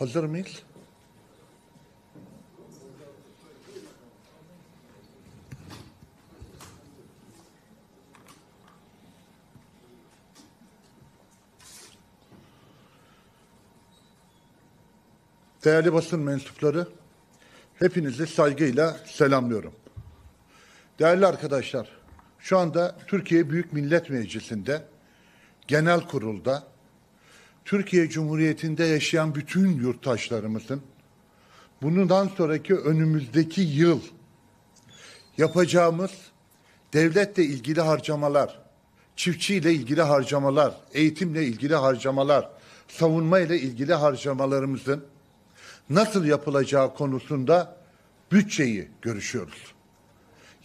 Hazır mıyız? Değerli basın mensupları, hepinizi saygıyla selamlıyorum. Değerli arkadaşlar, şu anda Türkiye Büyük Millet Meclisi'nde genel kurulda Türkiye Cumhuriyeti'nde yaşayan bütün yurttaşlarımızın bundan sonraki önümüzdeki yıl yapacağımız devletle ilgili harcamalar, çiftçiyle ilgili harcamalar, eğitimle ilgili harcamalar, savunma ile ilgili harcamalarımızın nasıl yapılacağı konusunda bütçeyi görüşüyoruz.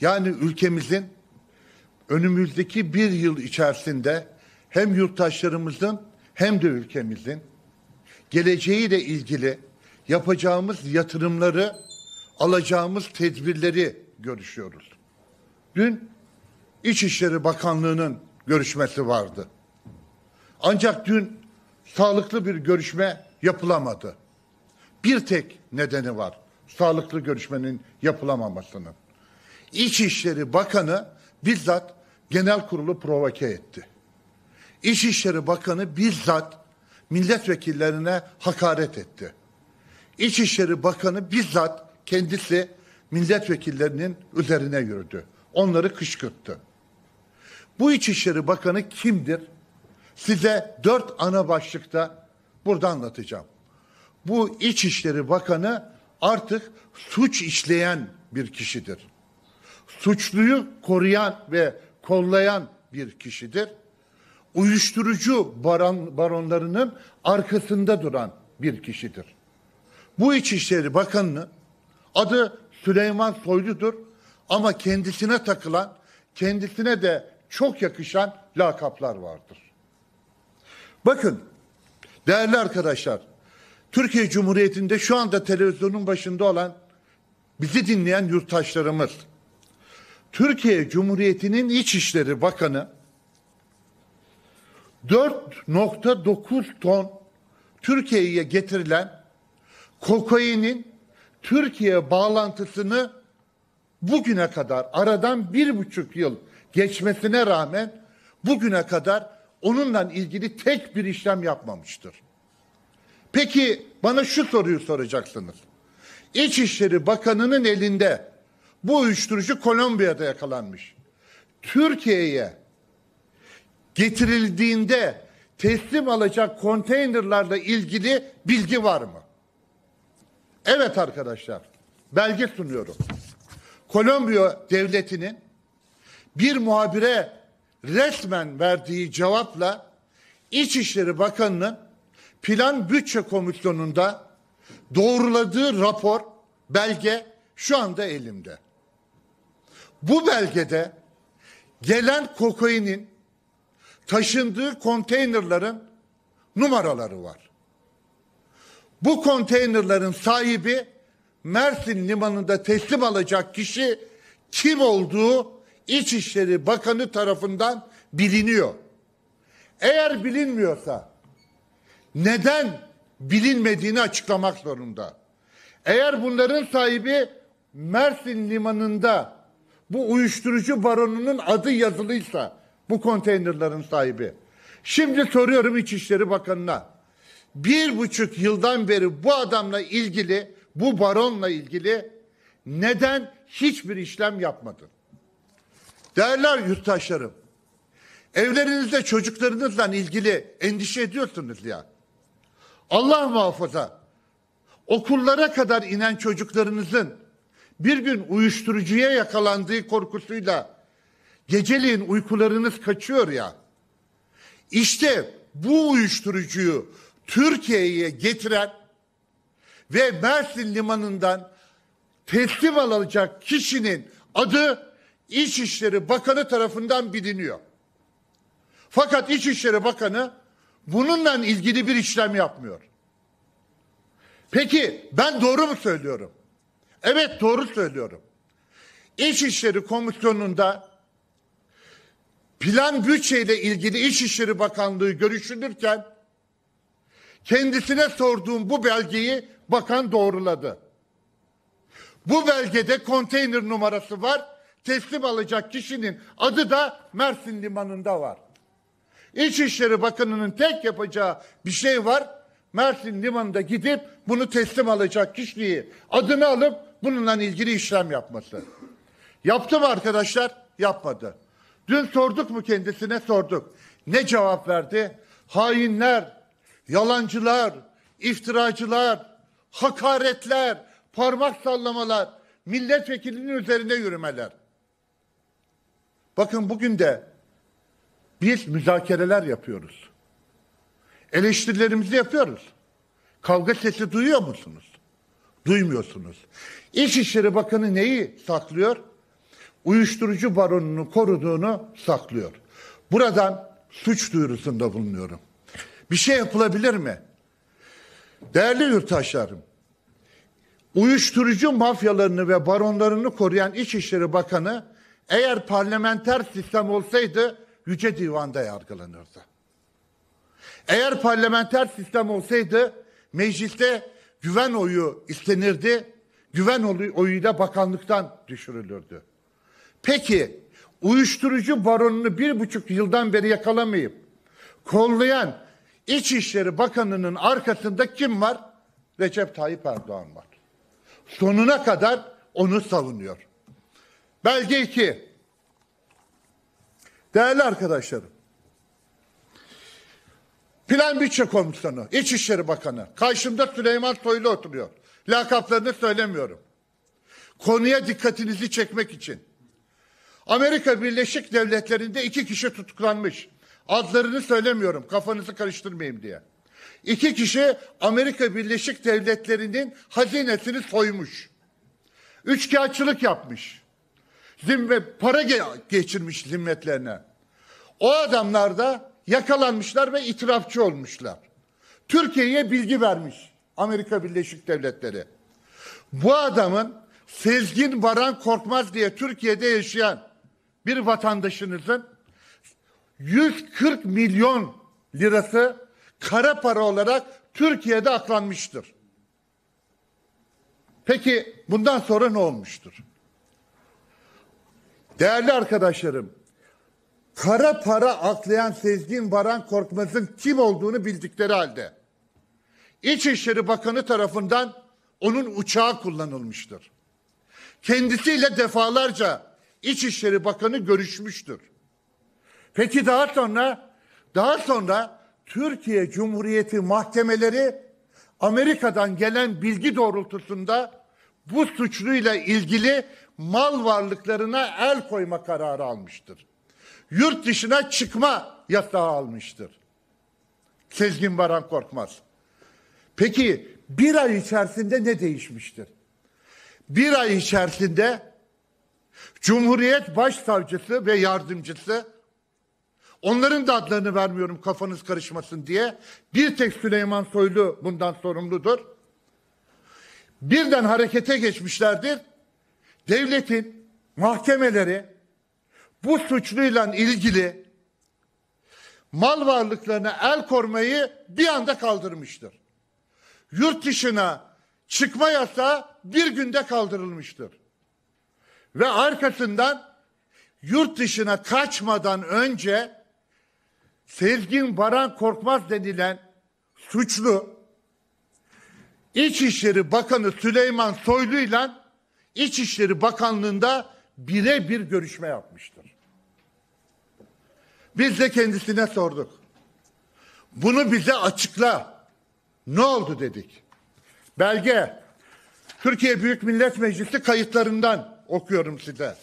Yani ülkemizin önümüzdeki bir yıl içerisinde hem yurttaşlarımızın hem de ülkemizin geleceğiyle ilgili yapacağımız yatırımları, alacağımız tedbirleri görüşüyoruz. Dün İçişleri Bakanlığı'nın görüşmesi vardı. Ancak dün sağlıklı bir görüşme yapılamadı. Bir tek nedeni var sağlıklı görüşmenin yapılamamasının. İçişleri Bakanı bizzat genel kurulu provoke etti. İçişleri Bakanı bizzat milletvekillerine hakaret etti. İçişleri Bakanı bizzat kendisi milletvekillerinin üzerine yürüdü. Onları kışkırttı. Bu İçişleri Bakanı kimdir? Size dört ana başlıkta burada anlatacağım. Bu İçişleri Bakanı artık suç işleyen bir kişidir. Suçluyu koruyan ve kollayan bir kişidir uyuşturucu baron, baronlarının arkasında duran bir kişidir. Bu İçişleri bakanı, adı Süleyman Soylu'dur ama kendisine takılan, kendisine de çok yakışan lakaplar vardır. Bakın değerli arkadaşlar, Türkiye Cumhuriyeti'nde şu anda televizyonun başında olan bizi dinleyen yurttaşlarımız, Türkiye Cumhuriyeti'nin İçişleri Bakanı 4.9 ton Türkiye'ye getirilen kokainin Türkiye bağlantısını bugüne kadar aradan bir buçuk yıl geçmesine rağmen bugüne kadar onunla ilgili tek bir işlem yapmamıştır. Peki bana şu soruyu soracaksınız. İçişleri Bakanı'nın elinde bu uyuşturucu Kolombiya'da yakalanmış. Türkiye'ye getirildiğinde teslim alacak konteynerlarla ilgili bilgi var mı? Evet arkadaşlar, belge sunuyorum. Kolombiya devletinin bir muhabire resmen verdiği cevapla İçişleri Bakanı'nın Plan Bütçe Komisyonu'nda doğruladığı rapor, belge şu anda elimde. Bu belgede gelen kokainin taşındığı konteynerların numaraları var. Bu konteynerların sahibi Mersin limanında teslim alacak kişi kim olduğu İçişleri Bakanı tarafından biliniyor. Eğer bilinmiyorsa neden bilinmediğini açıklamak zorunda. Eğer bunların sahibi Mersin limanında bu uyuşturucu baronunun adı yazılıysa bu konteynerların sahibi. Şimdi soruyorum İçişleri Bakanı'na. Bir buçuk yıldan beri bu adamla ilgili, bu baronla ilgili neden hiçbir işlem yapmadın? Değerli yurttaşlarım, evlerinizde çocuklarınızla ilgili endişe ediyorsunuz ya. Allah muhafaza okullara kadar inen çocuklarınızın bir gün uyuşturucuya yakalandığı korkusuyla Geceliğin uykularınız kaçıyor ya. İşte bu uyuşturucuyu Türkiye'ye getiren ve Mersin limanından teslim alacak kişinin adı İçişleri Bakanı tarafından biliniyor. Fakat İçişleri Bakanı bununla ilgili bir işlem yapmıyor. Peki ben doğru mu söylüyorum? Evet doğru söylüyorum. İçişleri Komisyonu'nda plan bütçeyle ilgili İçişleri Bakanlığı görüşülürken kendisine sorduğum bu belgeyi bakan doğruladı. Bu belgede konteyner numarası var. Teslim alacak kişinin adı da Mersin Limanı'nda var. İçişleri Bakanı'nın tek yapacağı bir şey var. Mersin Limanı'nda gidip bunu teslim alacak kişiyi adını alıp bununla ilgili işlem yapması. Yaptı mı arkadaşlar? Yapmadı. Dün sorduk mu kendisine sorduk. Ne cevap verdi? Hainler, yalancılar, iftiracılar, hakaretler, parmak sallamalar, milletvekilinin üzerine yürümeler. Bakın bugün de biz müzakereler yapıyoruz. Eleştirilerimizi yapıyoruz. Kavga sesi duyuyor musunuz? Duymuyorsunuz. İçişleri Bakanı neyi saklıyor? uyuşturucu baronunu koruduğunu saklıyor. Buradan suç duyurusunda bulunuyorum. Bir şey yapılabilir mi? Değerli yurttaşlarım, uyuşturucu mafyalarını ve baronlarını koruyan İçişleri Bakanı eğer parlamenter sistem olsaydı Yüce Divan'da yargılanırdı. Eğer parlamenter sistem olsaydı mecliste güven oyu istenirdi, güven oyu oyuyla bakanlıktan düşürülürdü. Peki uyuşturucu baronunu bir buçuk yıldan beri yakalamayıp kollayan İçişleri Bakanı'nın arkasında kim var? Recep Tayyip Erdoğan var. Sonuna kadar onu savunuyor. Belge 2. Değerli arkadaşlarım. Plan Bütçe Komutanı, İçişleri Bakanı. Karşımda Süleyman Soylu oturuyor. Lakaplarını söylemiyorum. Konuya dikkatinizi çekmek için. Amerika Birleşik Devletleri'nde iki kişi tutuklanmış. Adlarını söylemiyorum kafanızı karıştırmayayım diye. İki kişi Amerika Birleşik Devletleri'nin hazinesini soymuş. Üçkağıtçılık yapmış. Zimme, para ge geçirmiş zimmetlerine. O adamlar da yakalanmışlar ve itirafçı olmuşlar. Türkiye'ye bilgi vermiş Amerika Birleşik Devletleri. Bu adamın Sezgin Baran Korkmaz diye Türkiye'de yaşayan bir vatandaşınızın 140 milyon lirası kara para olarak Türkiye'de aklanmıştır. Peki bundan sonra ne olmuştur? Değerli arkadaşlarım, kara para aklayan Sezgin Baran Korkmaz'ın kim olduğunu bildikleri halde İçişleri Bakanı tarafından onun uçağı kullanılmıştır. Kendisiyle defalarca İçişleri Bakanı görüşmüştür. Peki daha sonra daha sonra Türkiye Cumhuriyeti mahkemeleri Amerika'dan gelen bilgi doğrultusunda bu suçluyla ilgili mal varlıklarına el koyma kararı almıştır. Yurt dışına çıkma yasağı almıştır. Sezgin Baran Korkmaz. Peki bir ay içerisinde ne değişmiştir? Bir ay içerisinde Cumhuriyet Başsavcısı ve yardımcısı onların da adlarını vermiyorum kafanız karışmasın diye bir tek Süleyman Soylu bundan sorumludur. Birden harekete geçmişlerdir. Devletin mahkemeleri bu suçluyla ilgili mal varlıklarına el kormayı bir anda kaldırmıştır. Yurt dışına çıkma yasağı bir günde kaldırılmıştır. Ve arkasından yurt dışına kaçmadan önce Sezgin Baran Korkmaz denilen suçlu İçişleri Bakanı Süleyman Soylu ile İçişleri Bakanlığı'nda birebir görüşme yapmıştır. Biz de kendisine sorduk. Bunu bize açıkla. Ne oldu dedik. Belge Türkiye Büyük Millet Meclisi kayıtlarından okuyorum size.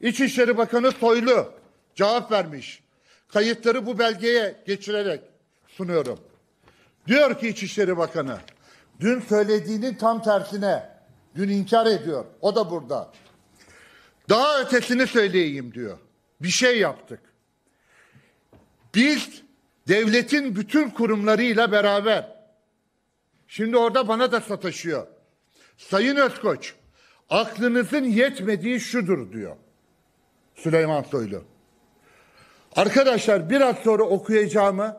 İçişleri Bakanı Soylu cevap vermiş. Kayıtları bu belgeye geçirerek sunuyorum. Diyor ki İçişleri Bakanı, dün söylediğinin tam tersine, dün inkar ediyor, o da burada. Daha ötesini söyleyeyim diyor. Bir şey yaptık. Biz devletin bütün kurumlarıyla beraber, şimdi orada bana da sataşıyor. Sayın Özkoç, aklınızın yetmediği şudur diyor Süleyman Soylu. Arkadaşlar biraz sonra okuyacağımı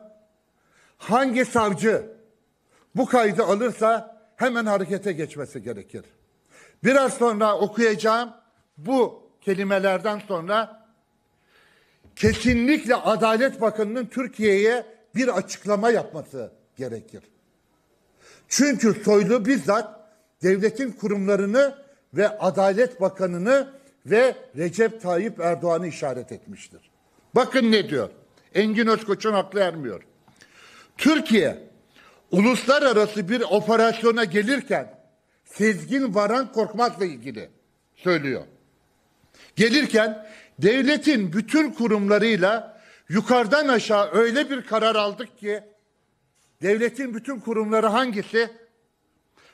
hangi savcı bu kaydı alırsa hemen harekete geçmesi gerekir. Biraz sonra okuyacağım bu kelimelerden sonra kesinlikle Adalet Bakanı'nın Türkiye'ye bir açıklama yapması gerekir. Çünkü Soylu bizzat devletin kurumlarını ve Adalet Bakanı'nı ve Recep Tayyip Erdoğan'ı işaret etmiştir. Bakın ne diyor. Engin Özkoç'un aklı ermiyor. Türkiye uluslararası bir operasyona gelirken Sezgin Varan Korkmaz'la ilgili söylüyor. Gelirken devletin bütün kurumlarıyla yukarıdan aşağı öyle bir karar aldık ki devletin bütün kurumları hangisi?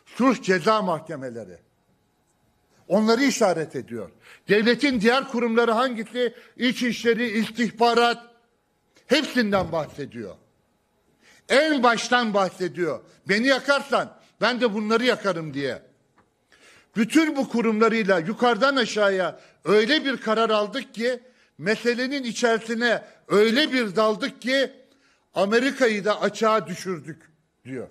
Suç ceza mahkemeleri, Onları işaret ediyor. Devletin diğer kurumları hangisi? İçişleri, istihbarat hepsinden bahsediyor. En baştan bahsediyor. Beni yakarsan ben de bunları yakarım diye. Bütün bu kurumlarıyla yukarıdan aşağıya öyle bir karar aldık ki meselenin içerisine öyle bir daldık ki Amerika'yı da açığa düşürdük diyor.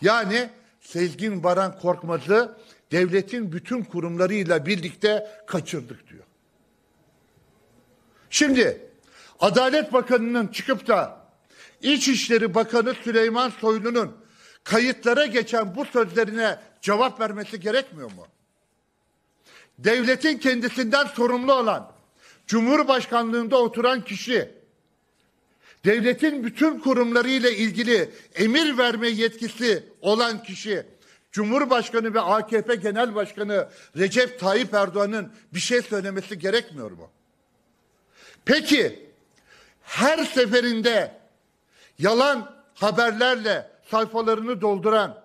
Yani Sezgin Baran Korkmaz'ı devletin bütün kurumlarıyla birlikte kaçırdık diyor. Şimdi Adalet Bakanı'nın çıkıp da İçişleri Bakanı Süleyman Soylu'nun kayıtlara geçen bu sözlerine cevap vermesi gerekmiyor mu? Devletin kendisinden sorumlu olan Cumhurbaşkanlığında oturan kişi devletin bütün kurumları ile ilgili emir verme yetkisi olan kişi Cumhurbaşkanı ve AKP Genel Başkanı Recep Tayyip Erdoğan'ın bir şey söylemesi gerekmiyor mu? Peki her seferinde yalan haberlerle sayfalarını dolduran,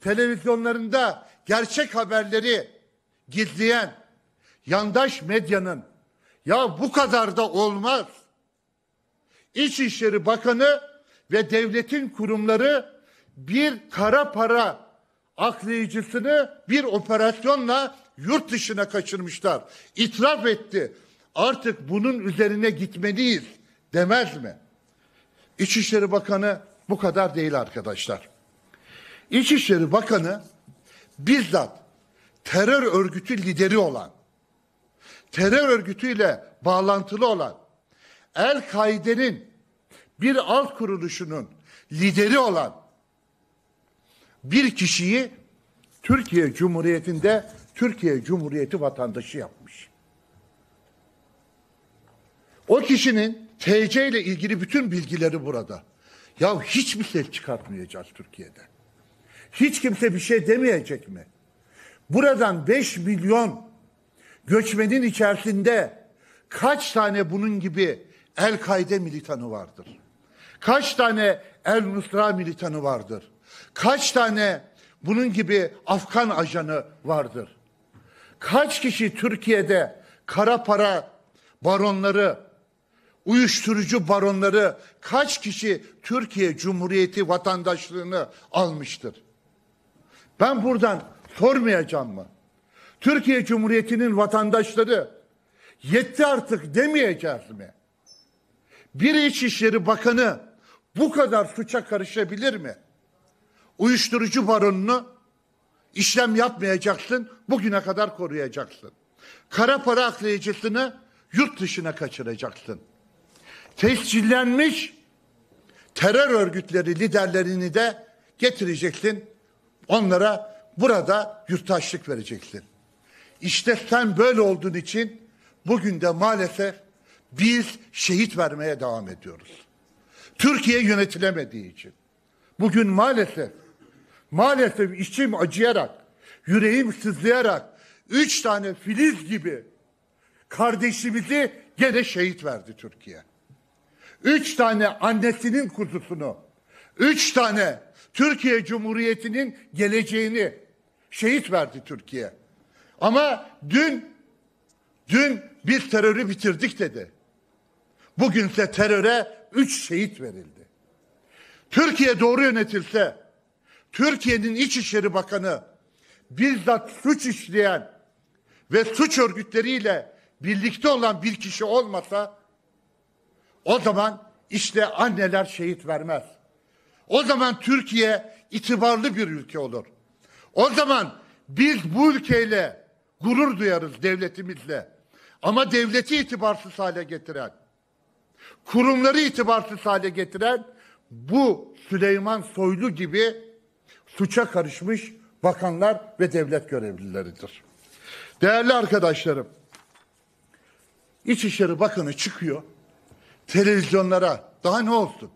televizyonlarında gerçek haberleri gizleyen yandaş medyanın ya bu kadar da olmaz. İçişleri Bakanı ve devletin kurumları bir kara para aklayıcısını bir operasyonla yurt dışına kaçırmışlar. İtiraf etti. Artık bunun üzerine gitmeliyiz demez mi? İçişleri Bakanı bu kadar değil arkadaşlar. İçişleri Bakanı bizzat terör örgütü lideri olan, terör örgütüyle bağlantılı olan, El-Kaide'nin bir alt kuruluşunun lideri olan bir kişiyi Türkiye Cumhuriyeti'nde Türkiye Cumhuriyeti vatandaşı yapmış. O kişinin TC ile ilgili bütün bilgileri burada. Ya hiçbir şey çıkartmayacağız Türkiye'de. Hiç kimse bir şey demeyecek mi? Buradan 5 milyon göçmenin içerisinde kaç tane bunun gibi El-Kaide militanı vardır? Kaç tane El-Nusra militanı vardır? Kaç tane bunun gibi Afgan ajanı vardır? Kaç kişi Türkiye'de kara para baronları, uyuşturucu baronları kaç kişi Türkiye Cumhuriyeti vatandaşlığını almıştır? Ben buradan sormayacağım mı? Türkiye Cumhuriyeti'nin vatandaşları yetti artık demeyecek mi? Bir İçişleri Bakanı bu kadar suça karışabilir mi? uyuşturucu baronunu işlem yapmayacaksın, bugüne kadar koruyacaksın. Kara para aklayıcısını yurt dışına kaçıracaksın. Tescillenmiş terör örgütleri liderlerini de getireceksin. Onlara burada yurttaşlık vereceksin. İşte sen böyle olduğun için bugün de maalesef biz şehit vermeye devam ediyoruz. Türkiye yönetilemediği için. Bugün maalesef Maalesef içim acıyarak, yüreğim sızlayarak üç tane filiz gibi kardeşimizi gene şehit verdi Türkiye. Üç tane annesinin kuzusunu, üç tane Türkiye Cumhuriyeti'nin geleceğini şehit verdi Türkiye. Ama dün, dün bir terörü bitirdik dedi. Bugünse teröre üç şehit verildi. Türkiye doğru yönetilse, Türkiye'nin İçişleri Bakanı bizzat suç işleyen ve suç örgütleriyle birlikte olan bir kişi olmasa o zaman işte anneler şehit vermez. O zaman Türkiye itibarlı bir ülke olur. O zaman biz bu ülkeyle gurur duyarız devletimizle. Ama devleti itibarsız hale getiren, kurumları itibarsız hale getiren bu Süleyman Soylu gibi suça karışmış bakanlar ve devlet görevlileridir. Değerli arkadaşlarım, İçişleri Bakanı çıkıyor, televizyonlara daha ne olsun?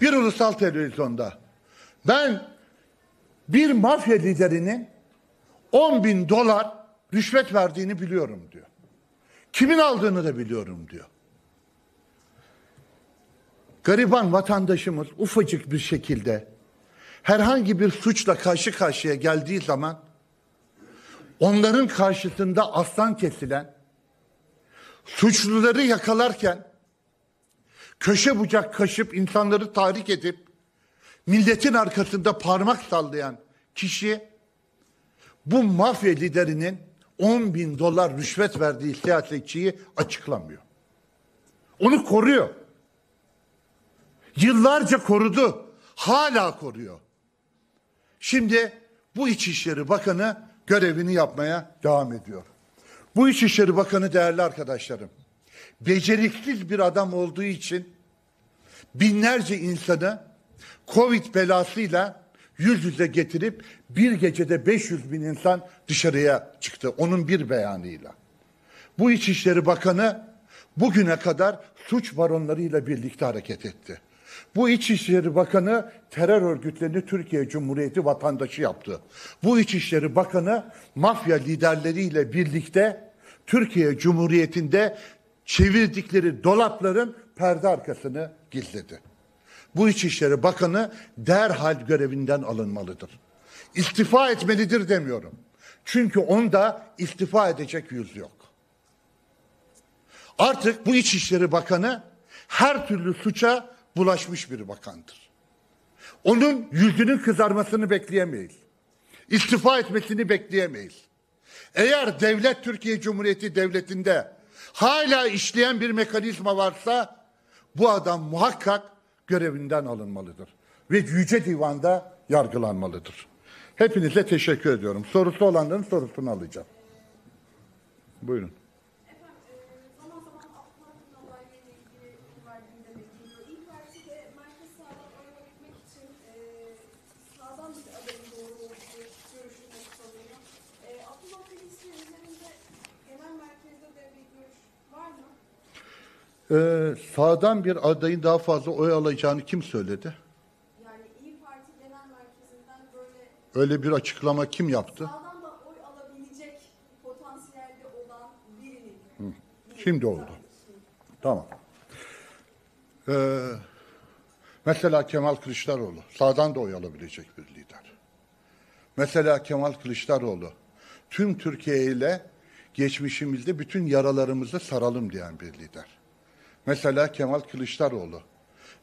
Bir ulusal televizyonda ben bir mafya liderinin 10 bin dolar rüşvet verdiğini biliyorum diyor. Kimin aldığını da biliyorum diyor. Gariban vatandaşımız ufacık bir şekilde herhangi bir suçla karşı karşıya geldiği zaman onların karşısında aslan kesilen suçluları yakalarken köşe bucak kaşıp insanları tahrik edip milletin arkasında parmak sallayan kişi bu mafya liderinin 10 bin dolar rüşvet verdiği siyasetçiyi açıklamıyor. Onu koruyor. Yıllarca korudu. Hala koruyor. Şimdi bu İçişleri Bakanı görevini yapmaya devam ediyor. Bu İçişleri Bakanı değerli arkadaşlarım, beceriksiz bir adam olduğu için binlerce insanı Covid belasıyla yüz yüze getirip bir gecede 500 bin insan dışarıya çıktı. Onun bir beyanıyla. Bu İçişleri Bakanı bugüne kadar suç baronlarıyla birlikte hareket etti. Bu İçişleri Bakanı terör örgütlerini Türkiye Cumhuriyeti vatandaşı yaptı. Bu İçişleri Bakanı mafya liderleriyle birlikte Türkiye Cumhuriyeti'nde çevirdikleri dolapların perde arkasını gizledi. Bu İçişleri Bakanı derhal görevinden alınmalıdır. İstifa etmelidir demiyorum. Çünkü onda istifa edecek yüz yok. Artık bu İçişleri Bakanı her türlü suça bulaşmış bir bakandır. Onun yüzünün kızarmasını bekleyemeyiz. İstifa etmesini bekleyemeyiz. Eğer devlet Türkiye Cumhuriyeti Devleti'nde hala işleyen bir mekanizma varsa bu adam muhakkak görevinden alınmalıdır. Ve Yüce Divan'da yargılanmalıdır. Hepinize teşekkür ediyorum. Sorusu olanların sorusunu alacağım. Buyurun. Ee, sağdan bir adayın daha fazla oy alacağını kim söyledi? Yani İyi Parti Genel Merkezi'nden böyle Öyle bir açıklama kim yaptı? sağdan da oy alabilecek potansiyelde olan birinin. Şimdi oldu. Tamam. Ee, mesela Kemal Kılıçdaroğlu sağdan da oy alabilecek bir lider. Mesela Kemal Kılıçdaroğlu tüm Türkiye ile geçmişimizde bütün yaralarımızı saralım diyen bir lider. Mesela Kemal Kılıçdaroğlu.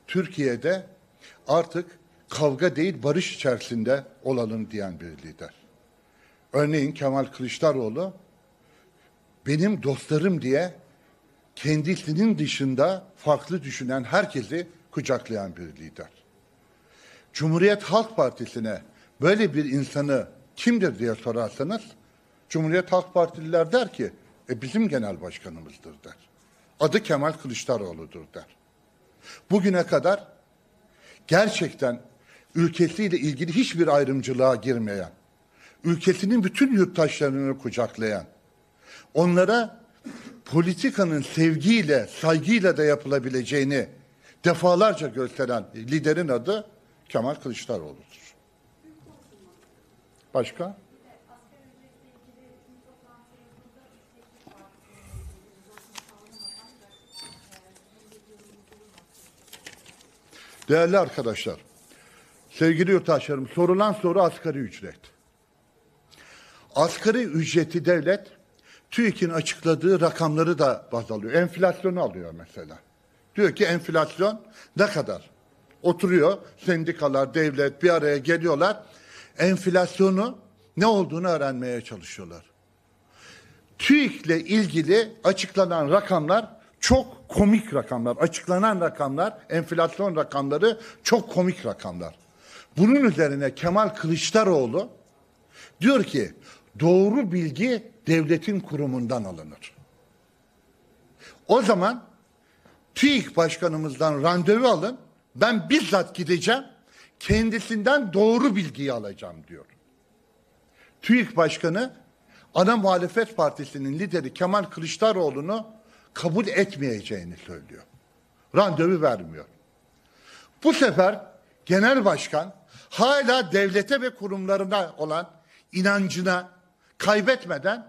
Türkiye'de artık kavga değil barış içerisinde olalım diyen bir lider. Örneğin Kemal Kılıçdaroğlu benim dostlarım diye kendisinin dışında farklı düşünen herkesi kucaklayan bir lider. Cumhuriyet Halk Partisi'ne böyle bir insanı kimdir diye sorarsanız Cumhuriyet Halk Partililer der ki e, bizim genel başkanımızdır der adı Kemal Kılıçdaroğlu'dur der. Bugüne kadar gerçekten ülkesiyle ilgili hiçbir ayrımcılığa girmeyen, ülkesinin bütün yurttaşlarını kucaklayan, onlara politikanın sevgiyle, saygıyla da yapılabileceğini defalarca gösteren liderin adı Kemal Kılıçdaroğlu'dur. Başka? Değerli arkadaşlar, sevgili yurttaşlarım sorulan soru asgari ücret. Asgari ücreti devlet TÜİK'in açıkladığı rakamları da baz alıyor. Enflasyonu alıyor mesela. Diyor ki enflasyon ne kadar? Oturuyor sendikalar, devlet bir araya geliyorlar. Enflasyonu ne olduğunu öğrenmeye çalışıyorlar. TÜİK'le ilgili açıklanan rakamlar çok komik rakamlar, açıklanan rakamlar, enflasyon rakamları çok komik rakamlar. Bunun üzerine Kemal Kılıçdaroğlu diyor ki doğru bilgi devletin kurumundan alınır. O zaman TÜİK başkanımızdan randevu alın. Ben bizzat gideceğim. Kendisinden doğru bilgiyi alacağım diyor. TÜİK Başkanı ana muhalefet partisinin lideri Kemal Kılıçdaroğlu'nu kabul etmeyeceğini söylüyor. Randevu vermiyor. Bu sefer genel başkan hala devlete ve kurumlarına olan inancına kaybetmeden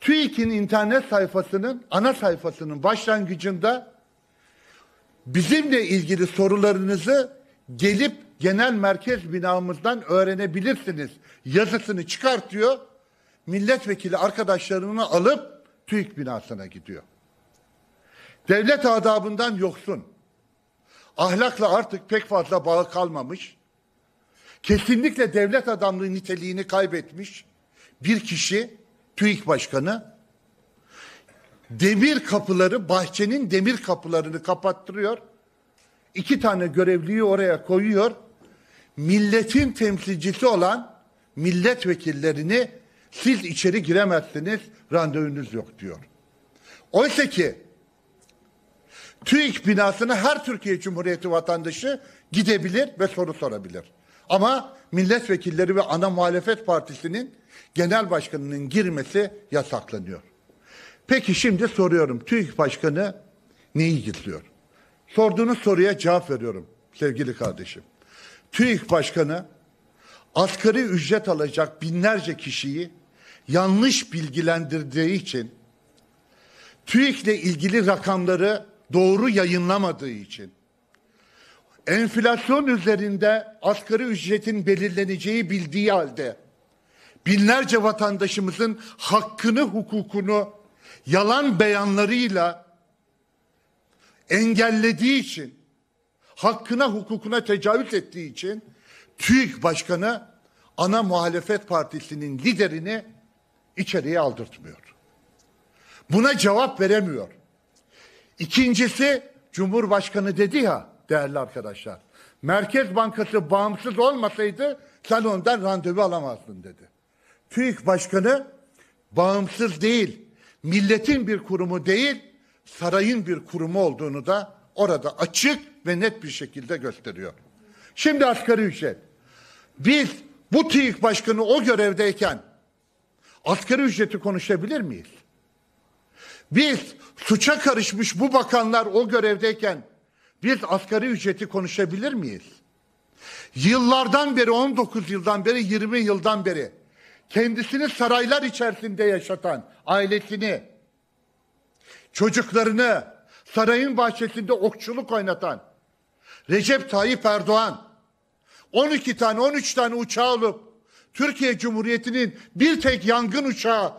TÜİK'in internet sayfasının ana sayfasının başlangıcında bizimle ilgili sorularınızı gelip genel merkez binamızdan öğrenebilirsiniz yazısını çıkartıyor. Milletvekili arkadaşlarını alıp TÜİK binasına gidiyor. Devlet adabından yoksun. Ahlakla artık pek fazla bağı kalmamış. Kesinlikle devlet adamlığı niteliğini kaybetmiş bir kişi TÜİK başkanı demir kapıları bahçenin demir kapılarını kapattırıyor. İki tane görevliyi oraya koyuyor. Milletin temsilcisi olan milletvekillerini siz içeri giremezsiniz, randevunuz yok diyor. Oysa ki TÜİK binasına her Türkiye Cumhuriyeti vatandaşı gidebilir ve soru sorabilir. Ama milletvekilleri ve ana muhalefet partisinin genel başkanının girmesi yasaklanıyor. Peki şimdi soruyorum TÜİK Başkanı neyi gizliyor? Sorduğunuz soruya cevap veriyorum sevgili kardeşim. TÜİK Başkanı asgari ücret alacak binlerce kişiyi yanlış bilgilendirdiği için TÜİK'le ilgili rakamları doğru yayınlamadığı için enflasyon üzerinde asgari ücretin belirleneceği bildiği halde binlerce vatandaşımızın hakkını, hukukunu yalan beyanlarıyla engellediği için, hakkına, hukukuna tecavüz ettiği için TÜİK Başkanı ana muhalefet partisinin liderini içeriye aldırtmıyor. Buna cevap veremiyor. İkincisi Cumhurbaşkanı dedi ya değerli arkadaşlar. Merkez Bankası bağımsız olmasaydı sen ondan randevu alamazdın dedi. TÜİK Başkanı bağımsız değil, milletin bir kurumu değil, sarayın bir kurumu olduğunu da orada açık ve net bir şekilde gösteriyor. Şimdi asgari ücret. Biz bu TÜİK Başkanı o görevdeyken Asgari ücreti konuşabilir miyiz? Biz suça karışmış bu bakanlar o görevdeyken biz asgari ücreti konuşabilir miyiz? Yıllardan beri 19 yıldan beri 20 yıldan beri kendisini saraylar içerisinde yaşatan ailesini çocuklarını sarayın bahçesinde okçuluk oynatan Recep Tayyip Erdoğan 12 tane 13 tane uçağı alıp Türkiye Cumhuriyeti'nin bir tek yangın uçağı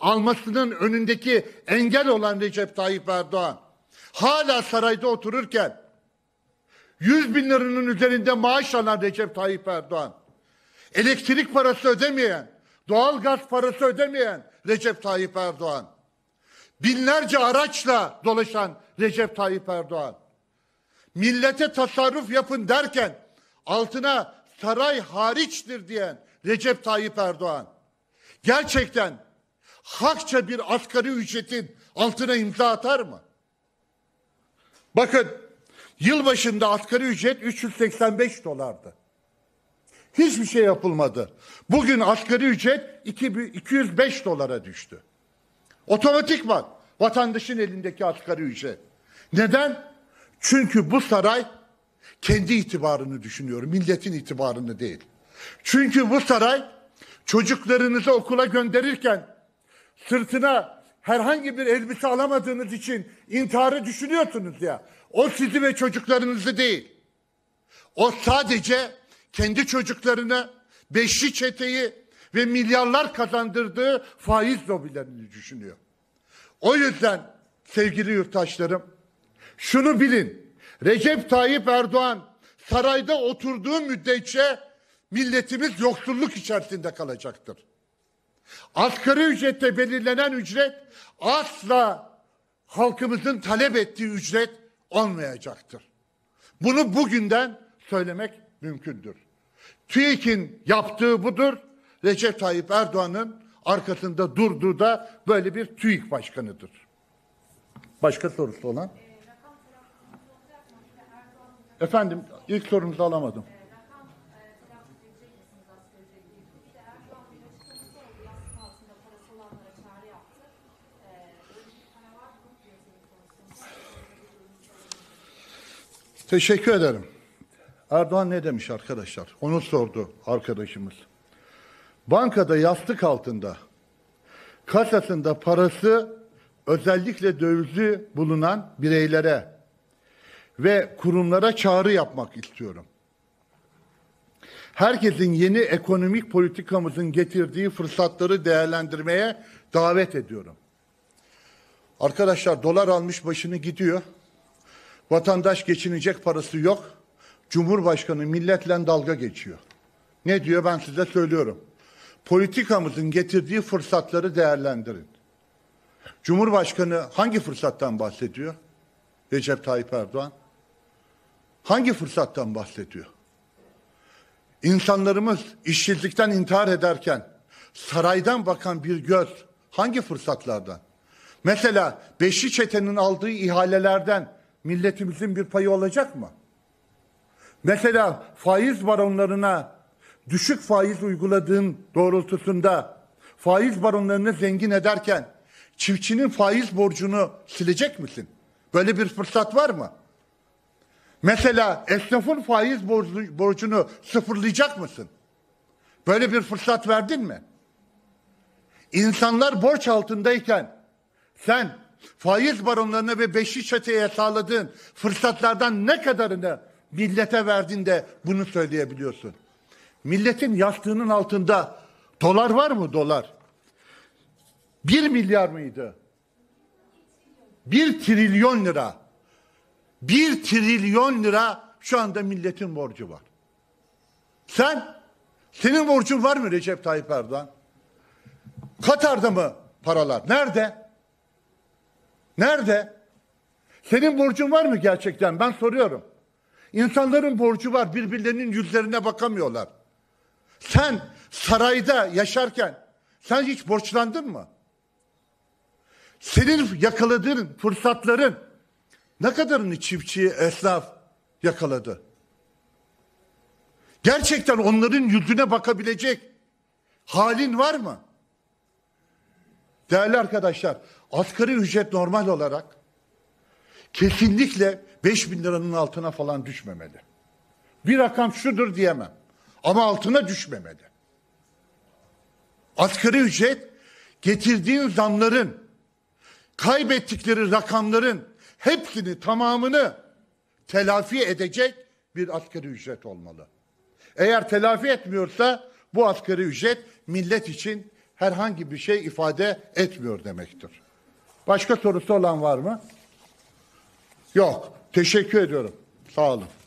almasının önündeki engel olan Recep Tayyip Erdoğan hala sarayda otururken yüz binlerinin üzerinde maaş alan Recep Tayyip Erdoğan elektrik parası ödemeyen doğal gaz parası ödemeyen Recep Tayyip Erdoğan binlerce araçla dolaşan Recep Tayyip Erdoğan millete tasarruf yapın derken altına saray hariçtir diyen Recep Tayyip Erdoğan gerçekten hakça bir asgari ücretin altına imza atar mı? Bakın yıl başında asgari ücret 385 dolardı. Hiçbir şey yapılmadı. Bugün asgari ücret 205 dolara düştü. Otomatik Otomatikman vatandaşın elindeki asgari ücret. Neden? Çünkü bu saray kendi itibarını düşünüyor, milletin itibarını değil. Çünkü bu saray çocuklarınızı okula gönderirken sırtına herhangi bir elbise alamadığınız için intiharı düşünüyorsunuz ya. O sizi ve çocuklarınızı değil. O sadece kendi çocuklarını, beşli çeteyi ve milyarlar kazandırdığı faiz lobilerini düşünüyor. O yüzden sevgili yurttaşlarım şunu bilin. Recep Tayyip Erdoğan sarayda oturduğu müddetçe milletimiz yoksulluk içerisinde kalacaktır. Asgari ücrette belirlenen ücret asla halkımızın talep ettiği ücret olmayacaktır. Bunu bugünden söylemek mümkündür. TÜİK'in yaptığı budur. Recep Tayyip Erdoğan'ın arkasında durduğu da böyle bir TÜİK başkanıdır. Başka sorusu olan? Efendim ilk sorunuzu alamadım. Teşekkür ederim. Erdoğan ne demiş arkadaşlar? Onu sordu arkadaşımız. Bankada yastık altında, kasasında parası özellikle dövizi bulunan bireylere ve kurumlara çağrı yapmak istiyorum. Herkesin yeni ekonomik politikamızın getirdiği fırsatları değerlendirmeye davet ediyorum. Arkadaşlar dolar almış başını gidiyor. Vatandaş geçinecek parası yok. Cumhurbaşkanı milletle dalga geçiyor. Ne diyor ben size söylüyorum. Politikamızın getirdiği fırsatları değerlendirin. Cumhurbaşkanı hangi fırsattan bahsediyor? Recep Tayyip Erdoğan. Hangi fırsattan bahsediyor? İnsanlarımız işsizlikten intihar ederken saraydan bakan bir göz hangi fırsatlardan? Mesela beşi Çete'nin aldığı ihalelerden milletimizin bir payı olacak mı? Mesela faiz baronlarına düşük faiz uyguladığın doğrultusunda faiz baronlarını zengin ederken çiftçinin faiz borcunu silecek misin? Böyle bir fırsat var mı? Mesela esnafın faiz borcunu sıfırlayacak mısın? Böyle bir fırsat verdin mi? İnsanlar borç altındayken sen faiz baronlarına ve beşli çeteye sağladığın fırsatlardan ne kadarını millete verdin de bunu söyleyebiliyorsun. Milletin yastığının altında dolar var mı dolar? Bir milyar mıydı? Bir trilyon lira. Bir trilyon lira şu anda milletin borcu var. Sen, senin borcun var mı Recep Tayyip Erdoğan? Katar'da mı paralar? Nerede? Nerede? Senin borcun var mı gerçekten? Ben soruyorum. İnsanların borcu var. Birbirlerinin yüzlerine bakamıyorlar. Sen sarayda yaşarken sen hiç borçlandın mı? Senin yakaladığın fırsatların ne kadarını çiftçi, esnaf yakaladı? Gerçekten onların yüzüne bakabilecek halin var mı? Değerli arkadaşlar, Asgari ücret normal olarak kesinlikle 5 bin liranın altına falan düşmemeli. Bir rakam şudur diyemem ama altına düşmemeli. Asgari ücret getirdiği zamların, kaybettikleri rakamların hepsini tamamını telafi edecek bir asgari ücret olmalı. Eğer telafi etmiyorsa bu asgari ücret millet için herhangi bir şey ifade etmiyor demektir. Başka sorusu olan var mı? Yok. Teşekkür ediyorum. Sağ olun.